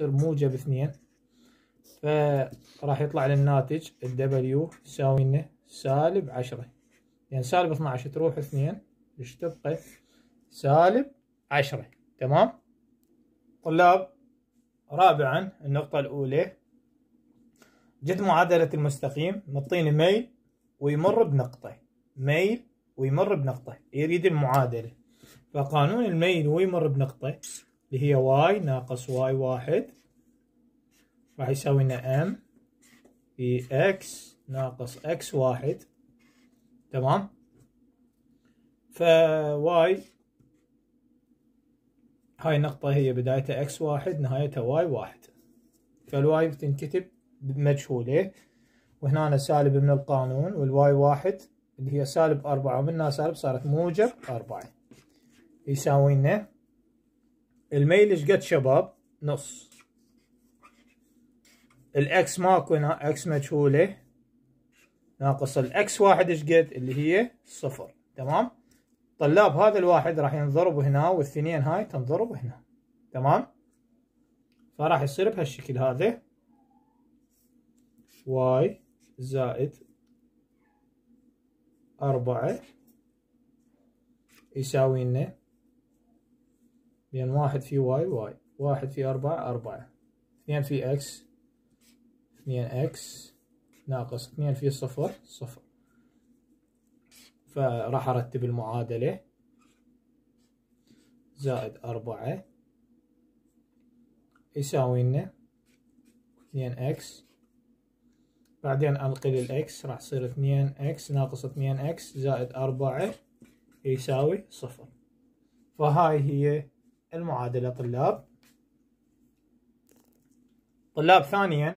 تصير موجب اثنين فراح يطلع لنا الناتج الدبليو تساوي لنا سالب عشرة يعني سالب 12 تروح اثنين ايش تبقى؟ سالب عشرة تمام؟ طلاب رابعا النقطة الأولى جد معادلة المستقيم نعطينا ميل ويمر بنقطة ميل ويمر بنقطة يريد المعادلة فقانون الميل ويمر بنقطة اللي هي واي ناقص واي واحد راح يساوي لنا ام في اكس ناقص اكس واحد تمام فواي هاي النقطة هي بدايتها اكس واحد نهايتها واي واحد فالواي بتنكتب بمجهولة وهنا سالب من القانون والواي واحد اللي هي سالب أربعة ومنها سالب صارت موجب أربعة يساوي لنا الميل قد شباب نص الاكس ماكو اكس مجهوله ناقص الاكس واحد قد اللي هي صفر تمام طلاب هذا الواحد راح ينضرب هنا والثنين هاي تنضرب هنا تمام فراح يصير بهالشكل هذا واي زائد أربعة يساوي لنا لأن واحد في واي واي واحد في أربعة أربعة اثنين في إكس اثنين إكس ناقص اثنين في صفر صفر فراح أرتب المعادلة زائد أربعة يساوي لنا اثنين إكس بعدين أنقل الإكس راح يصير اثنين إكس ناقص اثنين إكس زائد أربعة يساوي صفر فهاي هي المعادلة طلاب طلاب ثانيا